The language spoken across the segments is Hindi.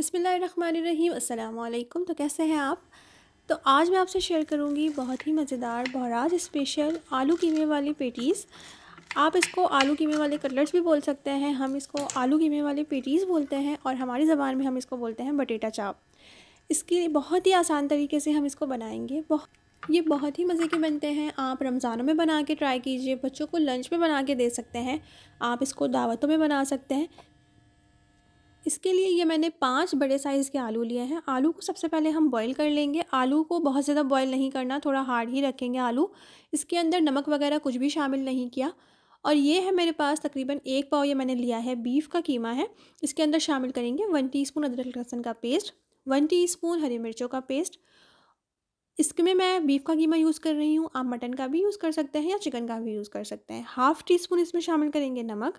बसमीम अल्लाम तो कैसे हैं आप तो आज मैं आपसे शेयर करूंगी बहुत ही मज़ेदार बहराज स्पेशल आलू कीमे वाली पेटीज़ आप इसको आलू कीमे वाले कटलेट्स भी बोल सकते हैं हम इसको आलू कीमे वाले पेटीज़ बोलते हैं और हमारी ज़बान में हम इसको बोलते हैं बटेटा चाप लिए बहुत ही आसान तरीके से हम इसको बनाएंगे बहुत ये बहुत ही मज़े के बनते हैं आप रमज़ानों में बना के ट्राई कीजिए बच्चों को लंच में बना के दे सकते हैं आप इसको दावतों में बना सकते हैं इसके लिए ये मैंने पांच बड़े साइज़ के आलू लिए हैं आलू को सबसे पहले हम बॉईल कर लेंगे आलू को बहुत ज़्यादा बॉईल नहीं करना थोड़ा हार्ड ही रखेंगे आलू इसके अंदर नमक वगैरह कुछ भी शामिल नहीं किया और ये है मेरे पास तकरीबन एक पाव ये मैंने लिया है बीफ का कीमा है इसके अंदर शामिल करेंगे वन टी अदरक लहसुन का पेस्ट वन टी हरी मिर्चों का पेस्ट इसमें मैं बीफ का कीमा यूज़ कर रही हूँ आप मटन का भी यूज़ कर सकते हैं या चिकन का भी यूज़ कर सकते हैं हाफ़ टी स्पून इसमें शामिल करेंगे नमक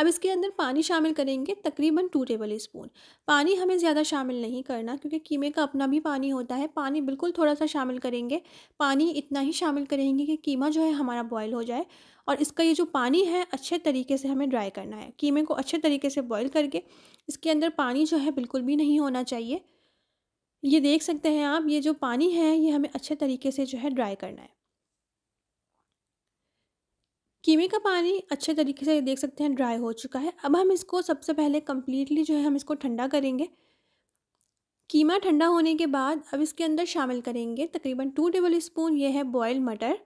अब इसके अंदर पानी शामिल करेंगे तकरीबन टू टेबल स्पून पानी हमें ज़्यादा शामिल नहीं करना क्योंकि कीमे का अपना भी पानी होता है पानी बिल्कुल थोड़ा सा शामिल करेंगे पानी इतना ही शामिल करेंगे कि कीमा जो है हमारा बॉयल हो जाए और इसका ये जो पानी है अच्छे तरीके से हमें ड्राई करना है कीमे को अच्छे तरीके से बॉयल करके इसके अंदर पानी जो है बिल्कुल भी नहीं होना चाहिए ये देख सकते हैं आप ये जो पानी है ये हमें अच्छे तरीके से जो है ड्राई करना है कीमे का पानी अच्छे तरीके से देख सकते हैं ड्राई हो चुका है अब हम इसको सबसे पहले कम्प्लीटली जो है हम इसको ठंडा करेंगे कीमा ठंडा होने के बाद अब इसके अंदर शामिल करेंगे तकरीबन टू टेबल स्पून ये है बॉयल मटर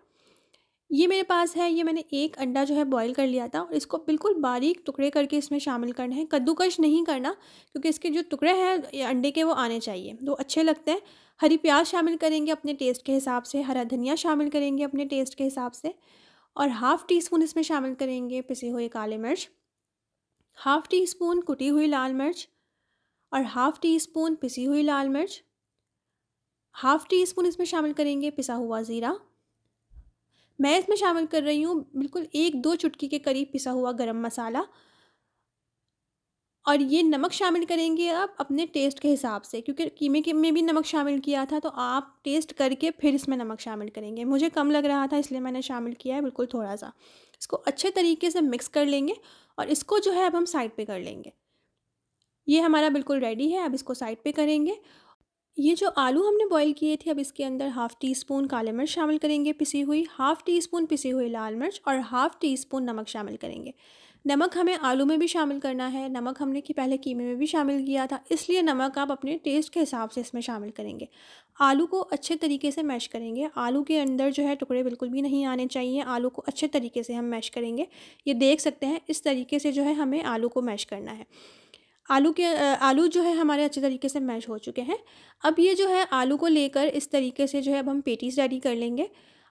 ये मेरे पास है ये मैंने एक अंडा जो है बॉईल कर लिया था और इसको बिल्कुल बारीक टुकड़े करके इसमें शामिल करना है कद्दूकश नहीं करना क्योंकि इसके जो टुकड़े हैं अंडे के वो आने चाहिए तो अच्छे लगते हैं हरी प्याज शामिल करेंगे अपने टेस्ट के हिसाब से हरा धनिया शामिल करेंगे अपने टेस्ट के हिसाब से और हाफ़ टी स्पून इसमें शामिल करेंगे पिसे हुए काले मिर्च हाफ़ टी स्पून कुटी हुई लाल मिर्च और हाफ़ टी स्पून पिसी हुई लाल मिर्च हाफ़ टी स्पून इसमें शामिल करेंगे पिसा हुआ ज़ीरा मैं इसमें शामिल कर रही हूँ बिल्कुल एक दो चुटकी के करीब पिसा हुआ गरम मसाला और ये नमक शामिल करेंगे आप अपने टेस्ट के हिसाब से क्योंकि कीमे के में भी नमक शामिल किया था तो आप टेस्ट करके फिर इसमें नमक शामिल करेंगे मुझे कम लग रहा था इसलिए मैंने शामिल किया है बिल्कुल थोड़ा सा इसको अच्छे तरीके से मिक्स कर लेंगे और इसको जो है अब हम साइड पर कर लेंगे ये हमारा बिल्कुल रेडी है अब इसको साइड पर करेंगे ये जो आलू हमने बॉईल किए थे अब इसके अंदर हाफ़ टी स्पून काले मिर्च शामिल करेंगे पिसी हुई हाफ़ टी स्पून पिसी हुई लाल मिर्च और हाफ़ टी स्पून नमक शामिल करेंगे नमक हमें आलू में भी शामिल करना है नमक हमने कि पहले कीमे में भी शामिल किया था इसलिए नमक आप अपने टेस्ट के हिसाब से इसमें शामिल करेंगे आलू को अच्छे तरीके से मैश करेंगे आलू के अंदर जो है टुकड़े बिल्कुल भी नहीं आने चाहिए आलू को अच्छे तरीके से हम मैश करेंगे ये देख सकते हैं इस तरीके से जो है हमें आलू को मैश करना है आलू के आलू जो है हमारे अच्छे तरीके से मैश हो चुके हैं अब ये जो है आलू को लेकर इस तरीके से जो है अब हम पेटीज रेडी कर लेंगे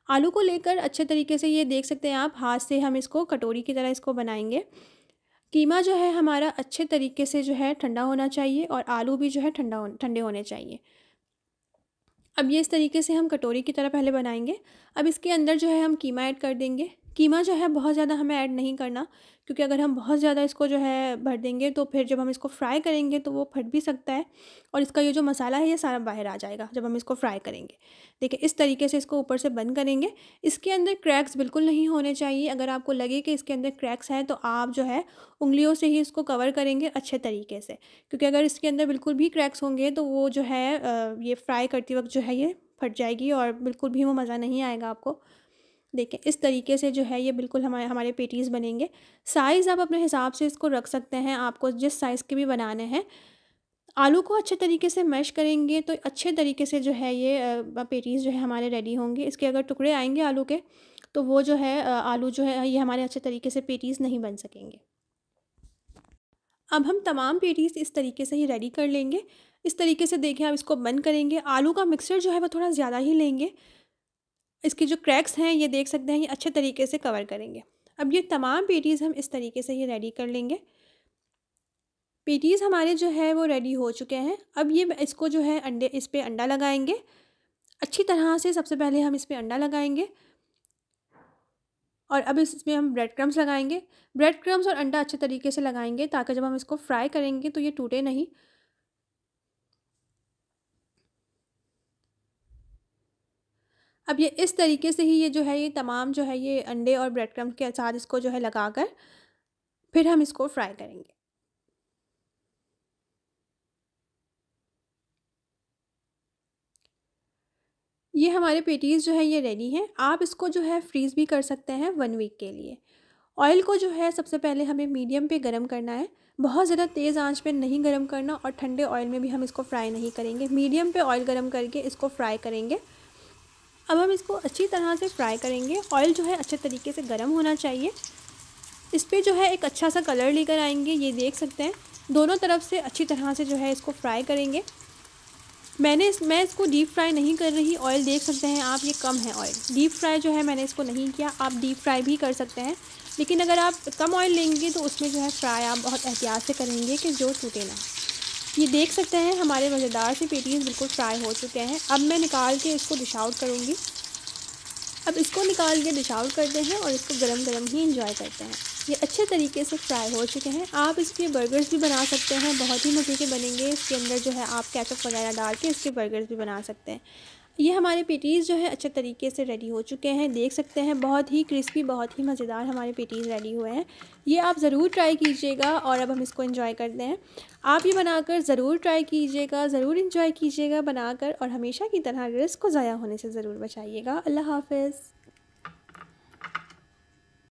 आलू को लेकर अच्छे तरीके से ये देख सकते हैं आप हाथ से हम इसको कटोरी की तरह इसको बनाएंगे कीमा जो है हमारा अच्छे तरीके से जो है ठंडा होना चाहिए और आलू भी जो है ठंडा हो ठंडे होने चाहिए अब ये इस तरीके से हम कटोरी की तरह पहले बनाएंगे अब इसके अंदर जो है हम कीमा ऐड कर देंगे कीमा जो है बहुत ज़्यादा हमें ऐड नहीं करना क्योंकि अगर हम बहुत ज़्यादा इसको जो है भर देंगे तो फिर जब हम इसको फ्राई करेंगे तो वो फट भी सकता है और इसका ये जो मसाला है ये सारा बाहर आ जाएगा जब हम इसको फ्राई करेंगे देखिए इस तरीके से इसको ऊपर से बंद करेंगे इसके अंदर क्रैक्स बिल्कुल नहीं होने चाहिए अगर आपको लगे कि इसके अंदर क्रैक्स हैं तो आप जो है उंगलियों से ही इसको कवर करेंगे अच्छे तरीके से क्योंकि अगर इसके अंदर बिल्कुल भी क्रैक्स होंगे तो वो जो है ये फ्राई करते वक्त जो है ये फट जाएगी और बिल्कुल भी वो मज़ा नहीं आएगा आपको देखें इस तरीके से जो है ये बिल्कुल हमारे हमारे पेटीज़ बनेंगे साइज़ आप अपने हिसाब से इसको रख सकते हैं आपको जिस साइज़ के भी बनाने हैं आलू को अच्छे तरीके से मैश करेंगे तो अच्छे तरीके से जो है ये पेटीज़ जो है हमारे रेडी होंगे इसके अगर टुकड़े आएंगे आलू के तो वो जो है आलू जो है ये हमारे अच्छे तरीके से पेटीज़ नहीं बन सकेंगे अब हम तमाम पेटीज़ इस तरीके से ही रेडी कर लेंगे इस तरीके से देखें आप इसको बंद करेंगे आलू का मिक्सचर जो है वो थोड़ा ज़्यादा ही लेंगे इसकी जो क्रैक्स हैं ये देख सकते हैं ये अच्छे तरीके से कवर करेंगे अब ये तमाम पेटीज़ हम इस तरीके से ये रेडी कर लेंगे पेटीज़ हमारे जो है वो रेडी हो चुके हैं अब ये इसको जो है अंडे इस पर अंडा लगाएंगे अच्छी तरह से सबसे पहले हम इस पर अंडा लगाएंगे और अब इसमें हम ब्रेड क्रम्स लगाएंगे ब्रेड क्रम्स और अंडा अच्छे तरीके से लगाएंगे ताकि जब हम इसको फ्राई करेंगे तो ये टूटे नहीं अब ये इस तरीके से ही ये जो है ये तमाम जो है ये अंडे और ब्रेड क्रम्ब के साथ इसको जो है लगा कर फिर हम इसको फ्राई करेंगे ये हमारे पेटीज़ जो है ये रेडी हैं आप इसको जो है फ्रीज़ भी कर सकते हैं वन वीक के लिए ऑयल को जो है सबसे पहले हमें मीडियम पे गरम करना है बहुत ज़्यादा तेज़ आंच पे नहीं गरम करना और ठंडे ऑयल में भी हम इसको फ्राई नहीं करेंगे मीडियम पे ऑयल गरम करके इसको फ्राई करेंगे अब हम इसको अच्छी तरह से फ्राई करेंगे ऑयल जो है अच्छे तरीके से गर्म होना चाहिए इस पर जो है एक अच्छा सा कलर लेकर आएंगे ये देख सकते हैं दोनों तरफ से अच्छी तरह से जो है इसको फ्राई करेंगे मैंने इस मैं इसको डीप फ्राई नहीं कर रही ऑयल देख सकते हैं आप ये कम है ऑयल डीप फ्राई जो है मैंने इसको नहीं किया आप डीप फ्राई भी कर सकते हैं लेकिन अगर आप कम ऑयल लेंगे तो उसमें जो है फ्राई आप बहुत एहतियात से करेंगे कि जो टूटे ना ये देख सकते हैं हमारे मज़ेदार से पेटीज बिल्कुल फ्राई हो चुके हैं अब मैं निकाल के इसको डिश आउट करूँगी अब इसको निकाल के डिश आउट करते हैं और इसको गरम गरम ही इंजॉय करते हैं ये अच्छे तरीके से फ्राई हो चुके हैं आप इसके बर्गर्स भी बना सकते हैं बहुत ही मज़े के बनेंगे इसके अंदर जो है आप कैचअप वगैरह डाल के इसके बर्गर्स भी बना सकते हैं ये हमारे पेटीज़ जो है अच्छे तरीके से रेडी हो चुके हैं देख सकते हैं बहुत ही क्रिस्पी बहुत ही मज़ेदार हमारे पेटीज़ रेडी हुए हैं ये आप ज़रूर ट्राई कीजिएगा और अब हम इसको इन्जॉय करते हैं आप ये बनाकर ज़रूर ट्राई कीजिएगा ज़रूर इन्जॉय कीजिएगा बनाकर और हमेशा की तरह रिस्क को ज़ाया होने से ज़रूर बचाइएगा अल्लाह हाफिज़